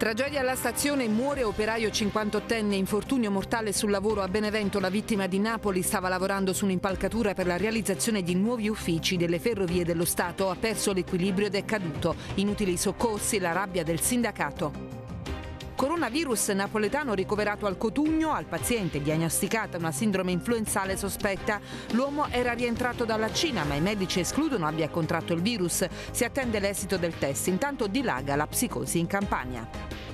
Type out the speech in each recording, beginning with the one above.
Tragedia alla stazione, muore operaio 58enne, infortunio mortale sul lavoro a Benevento. La vittima di Napoli stava lavorando su un'impalcatura per la realizzazione di nuovi uffici delle ferrovie dello Stato. Ha perso l'equilibrio ed è caduto. Inutili i soccorsi e la rabbia del sindacato. Coronavirus napoletano ricoverato al Cotugno, al paziente diagnosticata una sindrome influenzale sospetta. L'uomo era rientrato dalla Cina, ma i medici escludono abbia contratto il virus. Si attende l'esito del test, intanto dilaga la psicosi in Campania.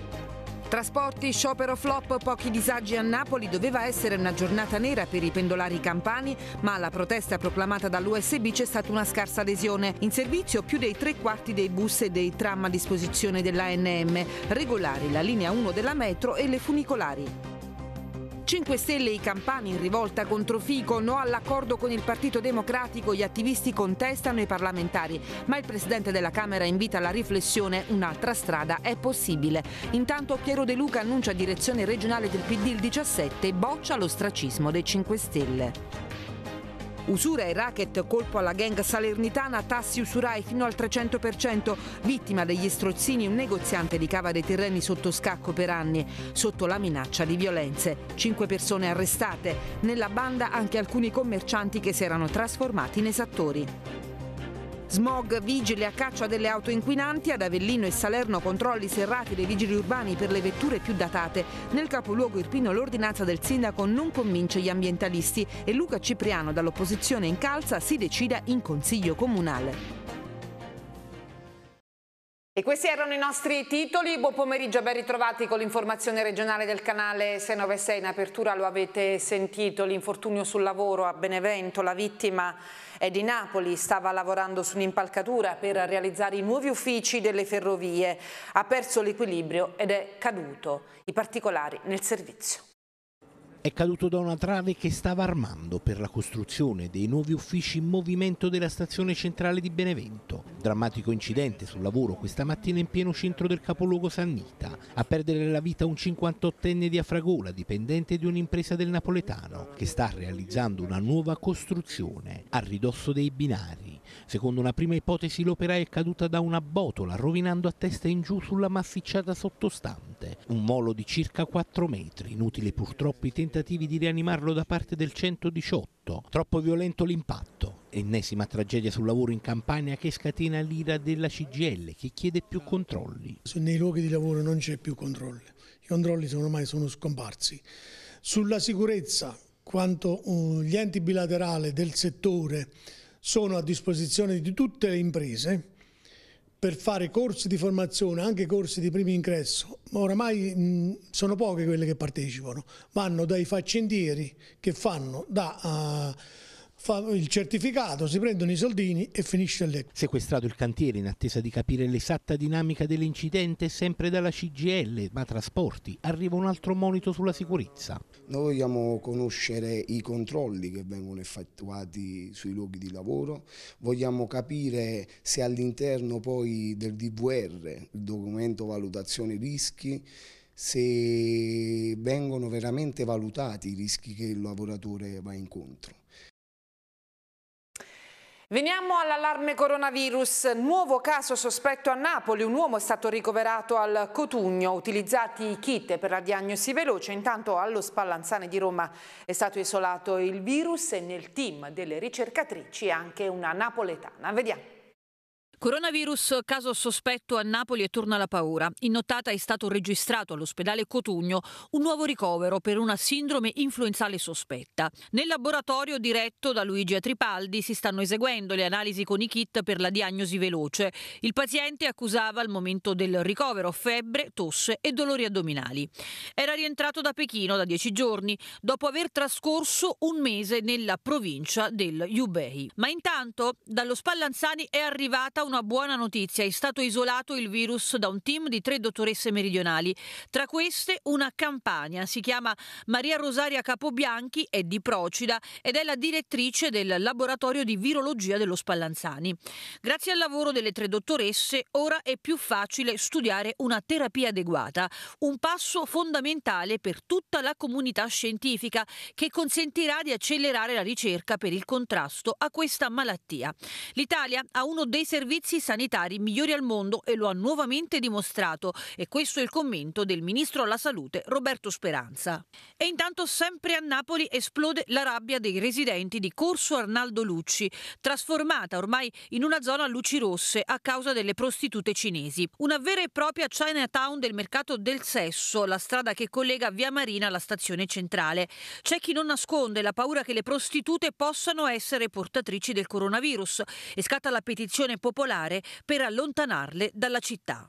Trasporti, sciopero flop, pochi disagi a Napoli, doveva essere una giornata nera per i pendolari campani, ma alla protesta proclamata dall'USB c'è stata una scarsa adesione. In servizio più dei tre quarti dei bus e dei tram a disposizione dell'ANM, regolari la linea 1 della metro e le funicolari. 5 Stelle e i campani in rivolta contro Fico, no all'accordo con il Partito Democratico, gli attivisti contestano i parlamentari, ma il Presidente della Camera invita alla riflessione, un'altra strada è possibile. Intanto Piero De Luca annuncia direzione regionale del PD il 17, boccia l'ostracismo dei 5 Stelle. Usura e racket, colpo alla gang salernitana, tassi usurai fino al 300%, vittima degli strozzini un negoziante di cava dei terreni sotto scacco per anni, sotto la minaccia di violenze. Cinque persone arrestate, nella banda anche alcuni commercianti che si erano trasformati in esattori. Smog vigili a caccia delle auto inquinanti, ad Avellino e Salerno controlli serrati dei vigili urbani per le vetture più datate. Nel capoluogo irpino l'ordinanza del sindaco non convince gli ambientalisti e Luca Cipriano dall'opposizione in calza si decida in consiglio comunale. E questi erano i nostri titoli, buon pomeriggio, ben ritrovati con l'informazione regionale del canale 696, in apertura lo avete sentito, l'infortunio sul lavoro a Benevento, la vittima è di Napoli, stava lavorando su un'impalcatura per realizzare i nuovi uffici delle ferrovie, ha perso l'equilibrio ed è caduto. I particolari nel servizio è caduto da una trave che stava armando per la costruzione dei nuovi uffici in movimento della stazione centrale di Benevento. Drammatico incidente sul lavoro questa mattina in pieno centro del capoluogo Sannita. A perdere la vita un 58enne di Afragola, dipendente di un'impresa del napoletano, che sta realizzando una nuova costruzione a ridosso dei binari. Secondo una prima ipotesi l'operaia è caduta da una botola, rovinando a testa in giù sulla massicciata sottostante. Un molo di circa 4 metri, inutili purtroppo i tentativi di rianimarlo da parte del 118. Troppo violento l'impatto. Ennesima tragedia sul lavoro in Campania che scatena l'ira della CGL che chiede più controlli. Nei luoghi di lavoro non c'è più controllo, i controlli sono ormai sono scomparsi. Sulla sicurezza, quanto uh, gli enti bilaterali del settore sono a disposizione di tutte le imprese per fare corsi di formazione, anche corsi di primo ingresso, ma oramai mh, sono poche quelle che partecipano, vanno dai faccendieri che fanno da... Uh, fanno il certificato, si prendono i soldini e finisce lì. Sequestrato il cantiere in attesa di capire l'esatta dinamica dell'incidente sempre dalla CGL, ma trasporti, arriva un altro monito sulla sicurezza. Noi vogliamo conoscere i controlli che vengono effettuati sui luoghi di lavoro, vogliamo capire se all'interno poi del DVR, il documento valutazione rischi, se vengono veramente valutati i rischi che il lavoratore va incontro. Veniamo all'allarme coronavirus. Nuovo caso sospetto a Napoli. Un uomo è stato ricoverato al Cotugno. Utilizzati i kit per la diagnosi veloce. Intanto allo Spallanzane di Roma è stato isolato il virus e nel team delle ricercatrici anche una napoletana. Vediamo. Coronavirus, caso sospetto a Napoli e torna la paura. In nottata è stato registrato all'ospedale Cotugno un nuovo ricovero per una sindrome influenzale sospetta. Nel laboratorio diretto da Luigi Tripaldi si stanno eseguendo le analisi con i kit per la diagnosi veloce. Il paziente accusava al momento del ricovero febbre, tosse e dolori addominali. Era rientrato da Pechino da dieci giorni, dopo aver trascorso un mese nella provincia del Yubei. Ma intanto dallo Spallanzani è arrivata una buona notizia, è stato isolato il virus da un team di tre dottoresse meridionali, tra queste una campania, si chiama Maria Rosaria Capobianchi, è di Procida ed è la direttrice del laboratorio di virologia dello Spallanzani. Grazie al lavoro delle tre dottoresse ora è più facile studiare una terapia adeguata, un passo fondamentale per tutta la comunità scientifica che consentirà di accelerare la ricerca per il contrasto a questa malattia. L'Italia ha uno dei servizi servizi sanitari migliori al mondo e lo ha nuovamente dimostrato. E questo è il commento del ministro alla salute Roberto Speranza. E intanto sempre a Napoli esplode la rabbia dei residenti di Corso Arnaldo Lucci, trasformata ormai in una zona a luci rosse a causa delle prostitute cinesi. Una vera e propria Chinatown del mercato del sesso, la strada che collega Via Marina alla stazione centrale. C'è chi non nasconde la paura che le prostitute possano essere portatrici del coronavirus e scatta la petizione popolare regolare per allontanarle dalla città.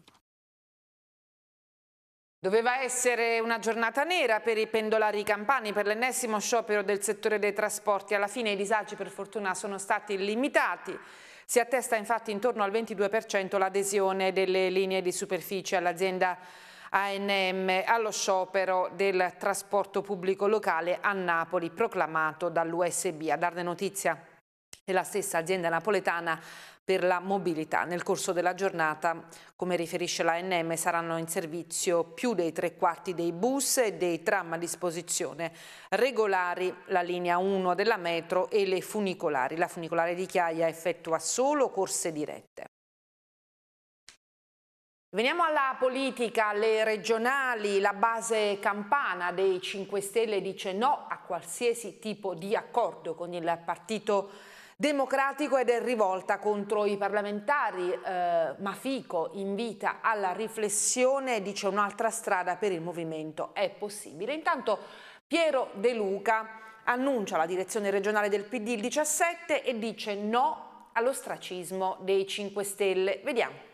Doveva essere una giornata nera per i pendolari campani per l'ennesimo sciopero del settore dei trasporti. Alla fine i disagi per fortuna sono stati limitati. Si attesta infatti intorno al 22% l'adesione delle linee di superficie all'azienda ANM allo sciopero del trasporto pubblico locale a Napoli proclamato dall'USB. A darne notizia è la stessa azienda napoletana per la mobilità. Nel corso della giornata, come riferisce l'ANM, saranno in servizio più dei tre quarti dei bus e dei tram a disposizione regolari, la linea 1 della metro e le funicolari. La funicolare di Chiaia effettua solo corse dirette. Veniamo alla politica, alle regionali, la base campana dei 5 Stelle dice no a qualsiasi tipo di accordo con il partito democratico ed è rivolta contro i parlamentari. Eh, ma Fico invita alla riflessione e dice un'altra strada per il movimento è possibile. Intanto Piero De Luca annuncia la direzione regionale del PD il 17 e dice no all'ostracismo dei 5 Stelle. Vediamo.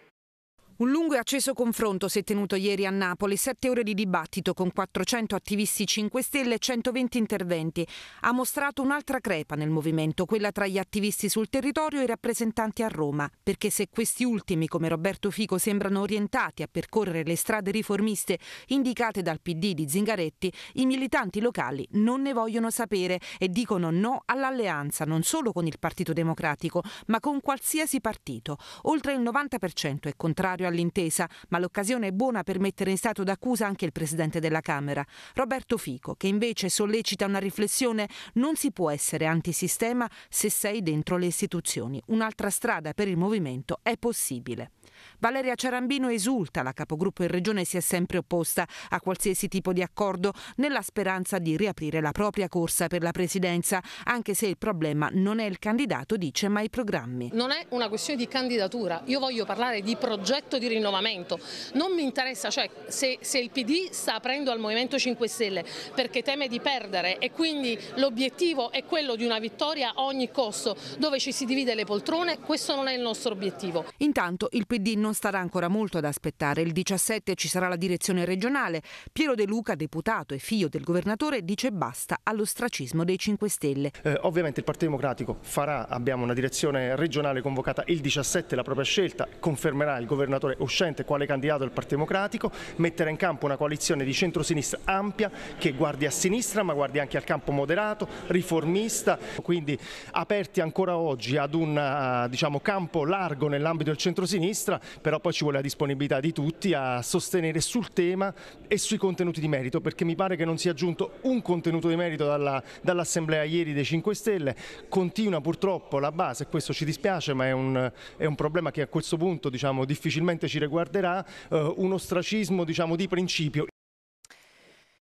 Un lungo e acceso confronto si è tenuto ieri a Napoli, sette ore di dibattito con 400 attivisti 5 Stelle e 120 interventi. Ha mostrato un'altra crepa nel movimento, quella tra gli attivisti sul territorio e i rappresentanti a Roma, perché se questi ultimi, come Roberto Fico, sembrano orientati a percorrere le strade riformiste indicate dal PD di Zingaretti, i militanti locali non ne vogliono sapere e dicono no all'alleanza non solo con il Partito Democratico, ma con qualsiasi partito. Oltre il 90% è contrario contrario all'intesa, ma l'occasione è buona per mettere in stato d'accusa anche il presidente della Camera, Roberto Fico, che invece sollecita una riflessione: non si può essere antisistema se sei dentro le istituzioni. Un'altra strada per il movimento è possibile. Valeria Ciarambino esulta, la capogruppo in regione si è sempre opposta a qualsiasi tipo di accordo nella speranza di riaprire la propria corsa per la presidenza, anche se il problema non è il candidato, dice, ma i programmi. Non è una questione di candidatura, io voglio parlare di progetto atto di rinnovamento. Non mi interessa cioè, se, se il PD sta aprendo al Movimento 5 Stelle perché teme di perdere e quindi l'obiettivo è quello di una vittoria a ogni costo dove ci si divide le poltrone, questo non è il nostro obiettivo. Intanto il PD non starà ancora molto ad aspettare. Il 17 ci sarà la direzione regionale. Piero De Luca, deputato e figlio del governatore, dice basta all'ostracismo dei 5 Stelle. Eh, ovviamente il Partito Democratico farà, abbiamo una direzione regionale convocata il 17, la propria scelta, confermerà il governatore governatore uscente quale candidato del Partito Democratico, mettere in campo una coalizione di centrosinistra ampia che guardi a sinistra ma guardi anche al campo moderato, riformista, quindi aperti ancora oggi ad un eh, diciamo, campo largo nell'ambito del centrosinistra, però poi ci vuole la disponibilità di tutti a sostenere sul tema e sui contenuti di merito, perché mi pare che non sia aggiunto un contenuto di merito dall'Assemblea dall ieri dei 5 Stelle, continua purtroppo la base, questo ci dispiace ma è un, è un problema che a questo punto diciamo, difficilmente probabilmente ci riguarderà, eh, un ostracismo diciamo, di principio.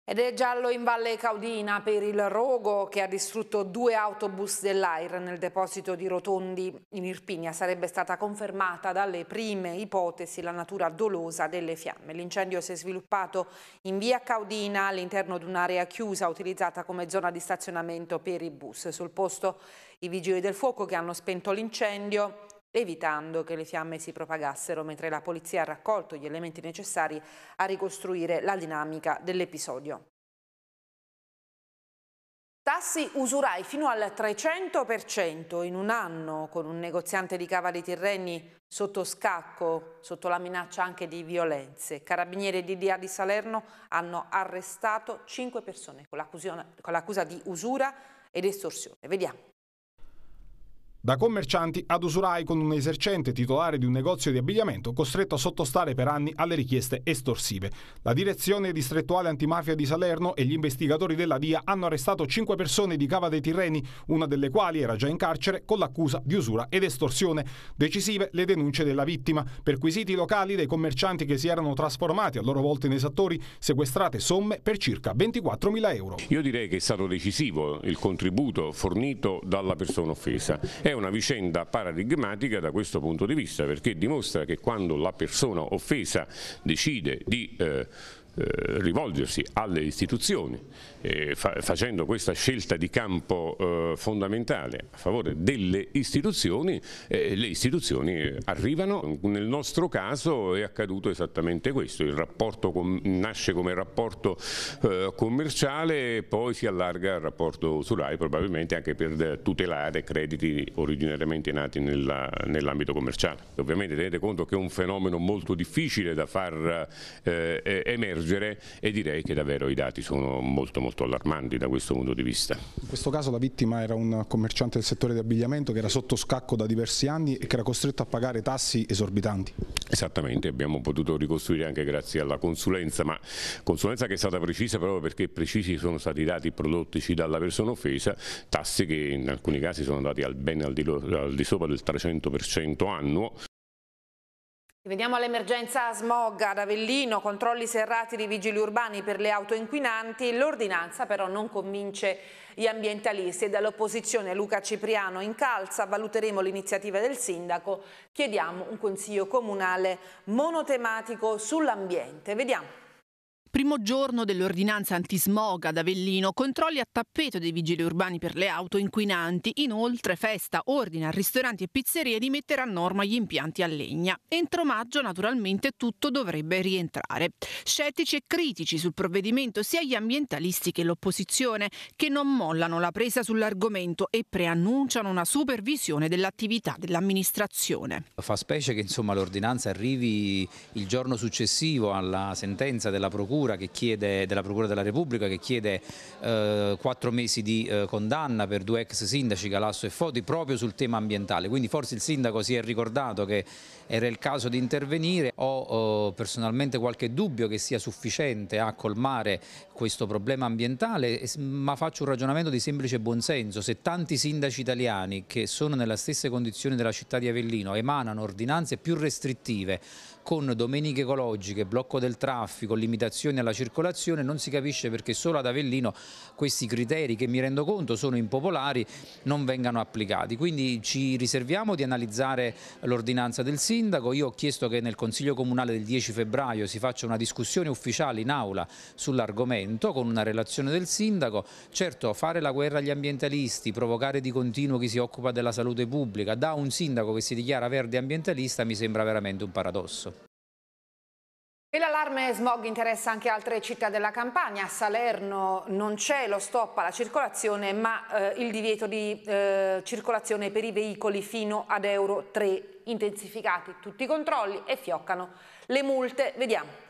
Ed è giallo in Valle Caudina per il rogo che ha distrutto due autobus dell'AIR nel deposito di Rotondi in Irpinia. Sarebbe stata confermata dalle prime ipotesi la natura dolosa delle fiamme. L'incendio si è sviluppato in via Caudina all'interno di un'area chiusa utilizzata come zona di stazionamento per i bus. Sul posto i vigili del fuoco che hanno spento l'incendio evitando che le fiamme si propagassero mentre la polizia ha raccolto gli elementi necessari a ricostruire la dinamica dell'episodio. Tassi usurai fino al 300% in un anno con un negoziante di cavalli tirreni sotto scacco, sotto la minaccia anche di violenze. Carabinieri di Dia di Salerno hanno arrestato 5 persone con l'accusa di usura ed estorsione. Vediamo da commercianti ad usurai con un esercente titolare di un negozio di abbigliamento costretto a sottostare per anni alle richieste estorsive. La direzione distrettuale antimafia di Salerno e gli investigatori della DIA hanno arrestato cinque persone di Cava dei Tirreni, una delle quali era già in carcere con l'accusa di usura ed estorsione. Decisive le denunce della vittima. Perquisiti locali dei commercianti che si erano trasformati a loro volta in esattori, sequestrate somme per circa 24 mila euro. Io direi che è stato decisivo il contributo fornito dalla persona offesa. È una vicenda paradigmatica da questo punto di vista perché dimostra che quando la persona offesa decide di eh, eh, rivolgersi alle istituzioni eh, fa facendo questa scelta di campo eh, fondamentale a favore delle istituzioni, le istituzioni arrivano. Nel nostro caso è accaduto esattamente questo, il rapporto nasce come rapporto commerciale e poi si allarga al rapporto usurai probabilmente anche per tutelare crediti originariamente nati nell'ambito commerciale. Ovviamente tenete conto che è un fenomeno molto difficile da far emergere emergere e direi che davvero i dati sono molto molto allarmanti da questo punto di vista. In questo caso la vittima era un commerciante del settore di abbigliamento che era sotto scacco da diversi anni e che era costretto a pagare tassi esorbitanti. Esattamente, abbiamo potuto ricostruire anche grazie alla consulenza, ma consulenza che è stata precisa proprio perché precisi sono stati i dati prodottici dalla persona offesa, tassi che in alcuni casi sono andati al bene al di, al di sopra del 300% annuo. Veniamo all'emergenza smog ad Avellino, controlli serrati di vigili urbani per le auto inquinanti, l'ordinanza però non convince gli ambientalisti e dall'opposizione Luca Cipriano incalza, valuteremo l'iniziativa del sindaco, chiediamo un consiglio comunale monotematico sull'ambiente. Vediamo. Primo giorno dell'ordinanza antismog ad Avellino, controlli a tappeto dei vigili urbani per le auto inquinanti. Inoltre, festa ordina a ristoranti e pizzerie di mettere a norma gli impianti a legna. Entro maggio, naturalmente, tutto dovrebbe rientrare. Scettici e critici sul provvedimento sia gli ambientalisti che l'opposizione, che non mollano la presa sull'argomento e preannunciano una supervisione dell'attività dell'amministrazione. Fa specie che l'ordinanza arrivi il giorno successivo alla sentenza della Procura procura, chiede, della Procura della Repubblica che chiede eh, quattro mesi di eh, condanna per due ex sindaci Galasso e Foti proprio sul tema ambientale, quindi forse il sindaco si è ricordato che era il caso di intervenire, ho eh, personalmente qualche dubbio che sia sufficiente a colmare questo problema ambientale, ma faccio un ragionamento di semplice buonsenso, se tanti sindaci italiani che sono nella stessa condizione della città di Avellino emanano ordinanze più restrittive con domeniche ecologiche, blocco del traffico, limitazioni alla circolazione, non si capisce perché solo ad Avellino questi criteri che mi rendo conto sono impopolari non vengano applicati. Quindi ci riserviamo di analizzare l'ordinanza del sindaco, io ho chiesto che nel Consiglio Comunale del 10 febbraio si faccia una discussione ufficiale in aula sull'argomento con una relazione del sindaco, certo fare la guerra agli ambientalisti, provocare di continuo chi si occupa della salute pubblica da un sindaco che si dichiara verde ambientalista mi sembra veramente un paradosso. E l'allarme smog interessa anche altre città della Campania. A Salerno non c'è lo stop alla circolazione, ma eh, il divieto di eh, circolazione per i veicoli fino ad Euro 3. Intensificati tutti i controlli e fioccano le multe. Vediamo.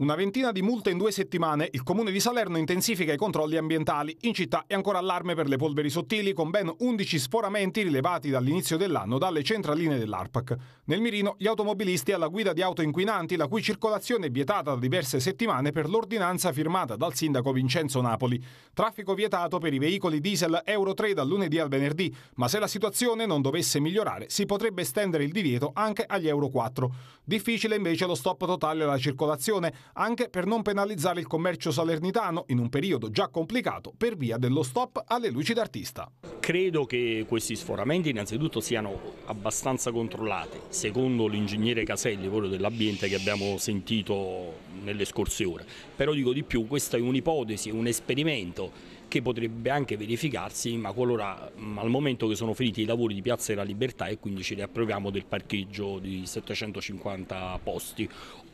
Una ventina di multe in due settimane, il comune di Salerno intensifica i controlli ambientali. In città è ancora allarme per le polveri sottili, con ben 11 sforamenti rilevati dall'inizio dell'anno dalle centraline dell'ARPAC. Nel mirino, gli automobilisti alla guida di auto inquinanti, la cui circolazione è vietata da diverse settimane per l'ordinanza firmata dal sindaco Vincenzo Napoli. Traffico vietato per i veicoli diesel Euro 3 dal lunedì al venerdì, ma se la situazione non dovesse migliorare, si potrebbe estendere il divieto anche agli Euro 4. Difficile invece lo stop totale alla circolazione anche per non penalizzare il commercio salernitano in un periodo già complicato per via dello stop alle luci d'artista. Credo che questi sforamenti innanzitutto siano abbastanza controllati, secondo l'ingegnere Caselli, quello dell'ambiente che abbiamo sentito nelle scorse ore. Però dico di più, questa è un'ipotesi, un esperimento che potrebbe anche verificarsi, ma qualora mm, al momento che sono finiti i lavori di Piazza della Libertà e quindi ci riapproviamo del parcheggio di 750 posti,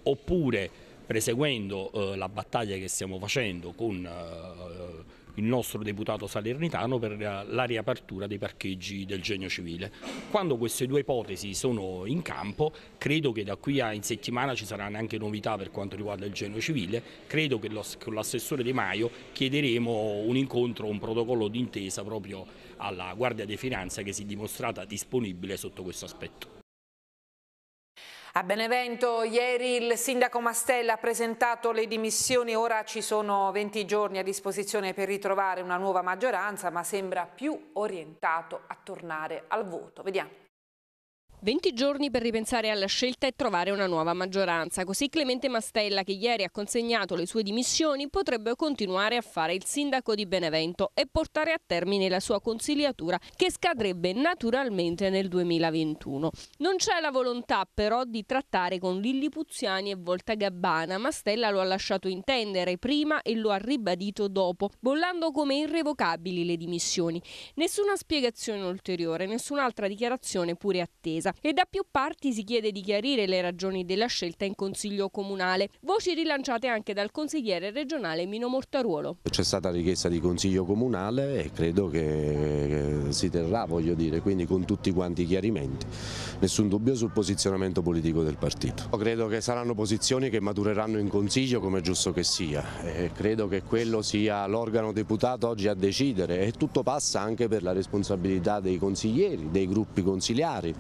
oppure preseguendo eh, la battaglia che stiamo facendo con eh, il nostro deputato salernitano per la riapertura dei parcheggi del genio civile. Quando queste due ipotesi sono in campo, credo che da qui a in settimana ci saranno anche novità per quanto riguarda il genio civile, credo che lo, con l'assessore De Maio chiederemo un incontro, un protocollo d'intesa proprio alla Guardia di Finanza che si è dimostrata disponibile sotto questo aspetto. A Benevento ieri il sindaco Mastella ha presentato le dimissioni, ora ci sono 20 giorni a disposizione per ritrovare una nuova maggioranza, ma sembra più orientato a tornare al voto. Vediamo. 20 giorni per ripensare alla scelta e trovare una nuova maggioranza. Così Clemente Mastella, che ieri ha consegnato le sue dimissioni, potrebbe continuare a fare il sindaco di Benevento e portare a termine la sua consigliatura che scadrebbe naturalmente nel 2021. Non c'è la volontà però di trattare con Lillipuziani e Volta Gabbana. Mastella lo ha lasciato intendere prima e lo ha ribadito dopo, bollando come irrevocabili le dimissioni. Nessuna spiegazione ulteriore, nessun'altra dichiarazione pure attesa e da più parti si chiede di chiarire le ragioni della scelta in Consiglio Comunale. Voci rilanciate anche dal consigliere regionale Mino Mortaruolo. C'è stata richiesta di Consiglio Comunale e credo che si terrà, voglio dire, quindi con tutti quanti i chiarimenti. Nessun dubbio sul posizionamento politico del partito. Credo che saranno posizioni che matureranno in Consiglio come è giusto che sia e credo che quello sia l'organo deputato oggi a decidere e tutto passa anche per la responsabilità dei consiglieri, dei gruppi consigliari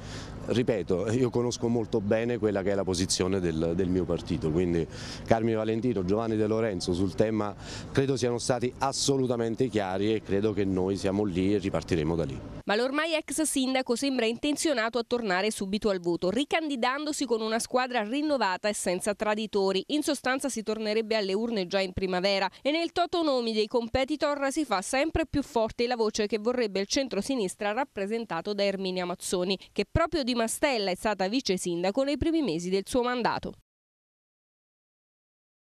ripeto, io conosco molto bene quella che è la posizione del, del, mio partito, quindi Carmine Valentino, Giovanni De Lorenzo sul tema credo siano stati assolutamente chiari e credo che noi siamo lì e ripartiremo da lì. Ma l'ormai ex sindaco sembra intenzionato a tornare subito al voto, ricandidandosi con una squadra rinnovata e senza traditori. In sostanza si tornerebbe alle urne già in primavera e nel toto nomi dei competitor si fa sempre più forte la voce che vorrebbe il centro-sinistra rappresentato da Erminia Mazzoni, che proprio di Mastella è stata vice sindaco nei primi mesi del suo mandato.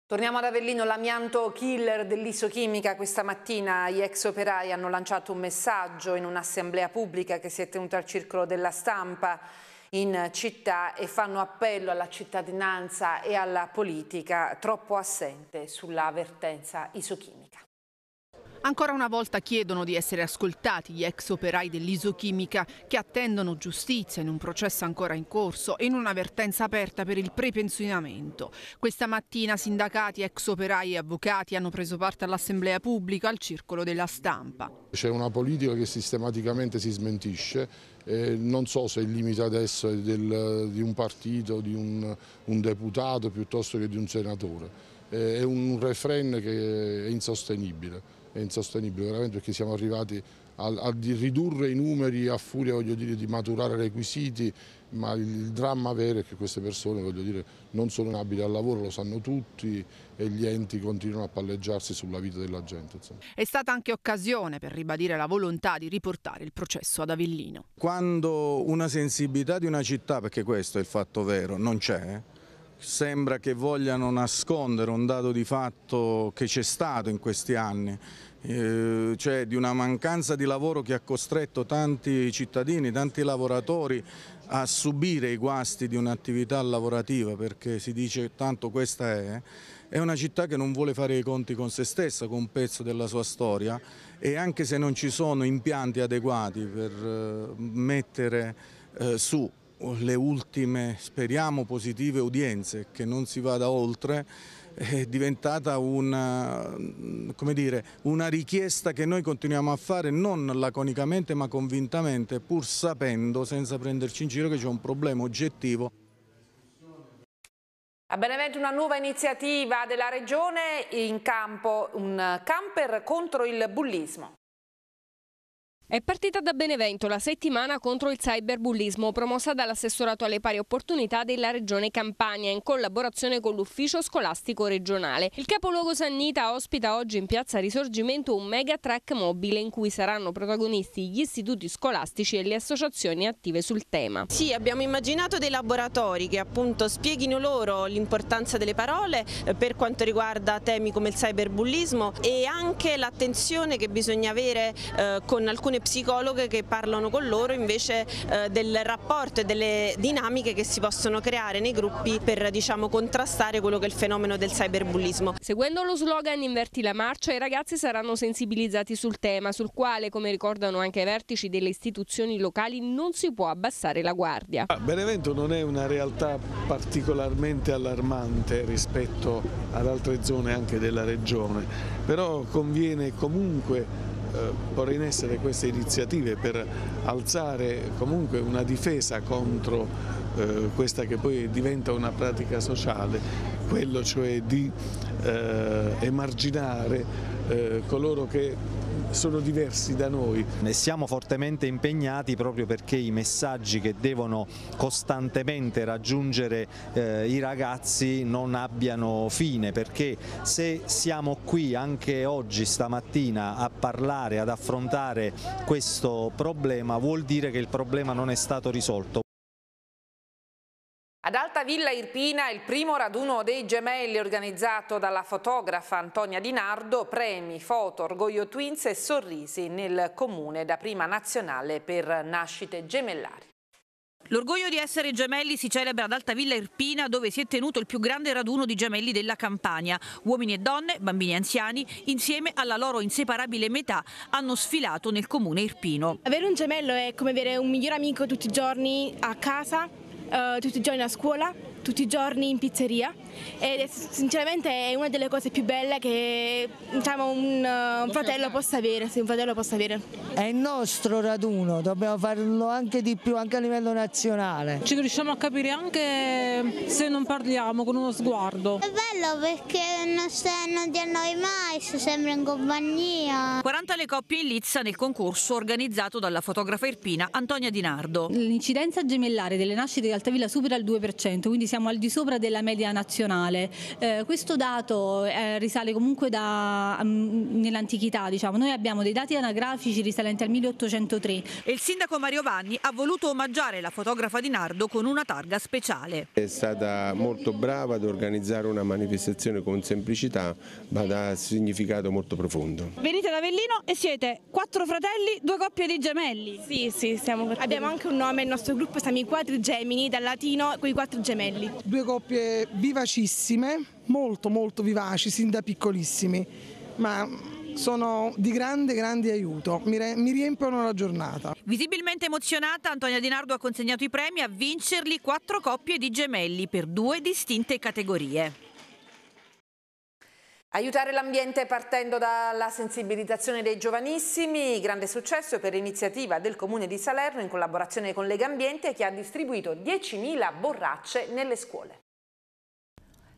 Torniamo ad Avellino, l'amianto killer dell'isochimica. Questa mattina gli ex operai hanno lanciato un messaggio in un'assemblea pubblica che si è tenuta al circolo della stampa in città e fanno appello alla cittadinanza e alla politica troppo assente sulla vertenza isochimica. Ancora una volta chiedono di essere ascoltati gli ex operai dell'isochimica che attendono giustizia in un processo ancora in corso e in un'avvertenza aperta per il prepensionamento. Questa mattina sindacati, ex operai e avvocati hanno preso parte all'assemblea pubblica al circolo della stampa. C'è una politica che sistematicamente si smentisce, eh, non so se il limite adesso è del, di un partito, di un, un deputato piuttosto che di un senatore, eh, è un refrain che è insostenibile è insostenibile veramente perché siamo arrivati a, a ridurre i numeri a furia dire, di maturare requisiti, ma il, il dramma vero è che queste persone dire, non sono abili al lavoro, lo sanno tutti e gli enti continuano a palleggiarsi sulla vita della gente. Insomma. È stata anche occasione per ribadire la volontà di riportare il processo ad Avellino. Quando una sensibilità di una città, perché questo è il fatto vero, non c'è, sembra che vogliano nascondere un dato di fatto che c'è stato in questi anni, eh, cioè di una mancanza di lavoro che ha costretto tanti cittadini, tanti lavoratori a subire i guasti di un'attività lavorativa perché si dice tanto questa è, è una città che non vuole fare i conti con se stessa, con un pezzo della sua storia e anche se non ci sono impianti adeguati per eh, mettere eh, su le ultime, speriamo, positive udienze, che non si vada oltre, è diventata una, dire, una, richiesta che noi continuiamo a fare non laconicamente ma convintamente, pur sapendo, senza prenderci in giro, che c'è un problema oggettivo. A Benevento una nuova iniziativa della Regione in campo, un camper contro il bullismo. È partita da Benevento la settimana contro il cyberbullismo promossa dall'assessorato alle pari opportunità della regione Campania in collaborazione con l'ufficio scolastico regionale. Il capoluogo Sannita ospita oggi in piazza Risorgimento un mega track mobile in cui saranno protagonisti gli istituti scolastici e le associazioni attive sul tema. Sì, abbiamo immaginato dei laboratori che appunto spieghino loro l'importanza delle parole eh, per quanto riguarda temi come il cyberbullismo e anche l'attenzione che bisogna avere eh, con alcune psicologhe che parlano con loro invece eh, del rapporto e delle dinamiche che si possono creare nei gruppi per diciamo, contrastare quello che è il fenomeno del cyberbullismo. Seguendo lo slogan Inverti la marcia i ragazzi saranno sensibilizzati sul tema sul quale come ricordano anche i vertici delle istituzioni locali non si può abbassare la guardia. Ah, Benevento non è una realtà particolarmente allarmante rispetto ad altre zone anche della regione, però conviene comunque porre eh, in essere queste iniziative per alzare comunque una difesa contro eh, questa che poi diventa una pratica sociale, quello cioè di eh, emarginare coloro che sono diversi da noi. Ne siamo fortemente impegnati proprio perché i messaggi che devono costantemente raggiungere eh, i ragazzi non abbiano fine, perché se siamo qui anche oggi stamattina a parlare, ad affrontare questo problema, vuol dire che il problema non è stato risolto stata Villa Irpina il primo raduno dei gemelli organizzato dalla fotografa Antonia Di Nardo, premi, foto, orgoglio twins e sorrisi nel comune da prima nazionale per nascite gemellari. L'orgoglio di essere gemelli si celebra ad Altavilla Irpina dove si è tenuto il più grande raduno di gemelli della campagna. Uomini e donne, bambini e anziani, insieme alla loro inseparabile metà, hanno sfilato nel comune irpino. Avere un gemello è come avere un migliore amico tutti i giorni a casa eh, tutti i giorni a scuola, tutti i giorni in pizzeria e sinceramente è una delle cose più belle che diciamo, un, un, fratello possa avere, sì, un fratello possa avere. È il nostro raduno, dobbiamo farlo anche di più, anche a livello nazionale. Ci riusciamo a capire anche se non parliamo con uno sguardo. È bello perché non, se, non ti mai, si sembra in compagnia. 40 le coppie in Lizza nel concorso organizzato dalla fotografa irpina Antonia Di Nardo. L'incidenza gemellare delle nascite di Altavilla supera il 2%, quindi siamo al di sopra della media nazionale nazionale. Eh, questo dato eh, risale comunque mm, nell'antichità, diciamo. noi abbiamo dei dati anagrafici risalenti al 1803. E il sindaco Mario Vanni ha voluto omaggiare la fotografa di Nardo con una targa speciale. È stata molto brava ad organizzare una manifestazione con semplicità ma da significato molto profondo. Venite da Avellino e siete quattro fratelli, due coppie di gemelli. Sì, sì, siamo per... abbiamo anche un nome, il nostro gruppo siamo i quattro gemini, dal latino quei quattro gemelli. Due coppie vivaci vivacissime, molto molto vivaci, sin da piccolissimi, ma sono di grande grande aiuto, mi, mi riempiono la giornata. Visibilmente emozionata, Antonia Di Nardo ha consegnato i premi a vincerli quattro coppie di gemelli per due distinte categorie. Aiutare l'ambiente partendo dalla sensibilizzazione dei giovanissimi, grande successo per l'iniziativa del Comune di Salerno in collaborazione con Lega Ambiente che ha distribuito 10.000 borracce nelle scuole.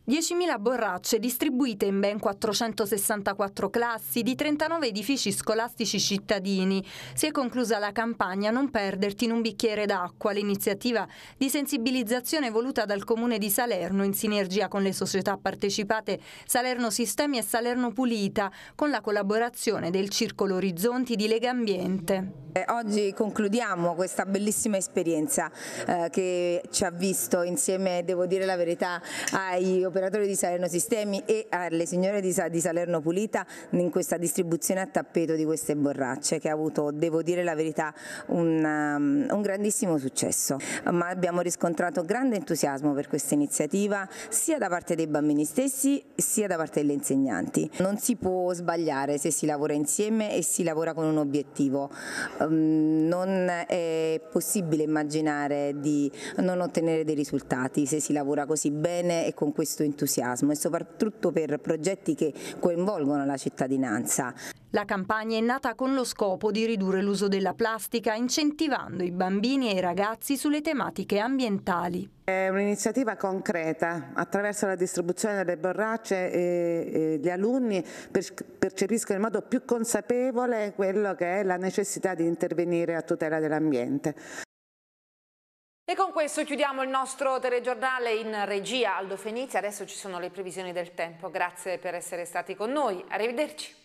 10.000 borracce distribuite in ben 464 classi di 39 edifici scolastici cittadini. Si è conclusa la campagna Non perderti in un bicchiere d'acqua, l'iniziativa di sensibilizzazione voluta dal Comune di Salerno in sinergia con le società partecipate Salerno Sistemi e Salerno Pulita, con la collaborazione del Circolo Orizzonti di Lega Ambiente. Eh, oggi concludiamo questa bellissima esperienza eh, che ci ha visto insieme, devo dire la verità, ai operatori di Salerno Sistemi e alle signore di, Sa di Salerno Pulita in questa distribuzione a tappeto di queste borracce che ha avuto, devo dire la verità, un, um, un grandissimo successo. Ma abbiamo riscontrato grande entusiasmo per questa iniziativa sia da parte dei bambini stessi sia da parte delle insegnanti. Non si può sbagliare se si lavora insieme e si lavora con un obiettivo. Um, non è possibile immaginare di non ottenere dei risultati se si lavora così bene e con questo entusiasmo e soprattutto per progetti che coinvolgono la cittadinanza. La campagna è nata con lo scopo di ridurre l'uso della plastica incentivando i bambini e i ragazzi sulle tematiche ambientali. È un'iniziativa concreta, attraverso la distribuzione delle borracce eh, eh, gli alunni percepiscono in modo più consapevole quello che è la necessità di intervenire a tutela dell'ambiente. E con questo chiudiamo il nostro telegiornale in regia Aldo Fenizia. Adesso ci sono le previsioni del tempo. Grazie per essere stati con noi. Arrivederci.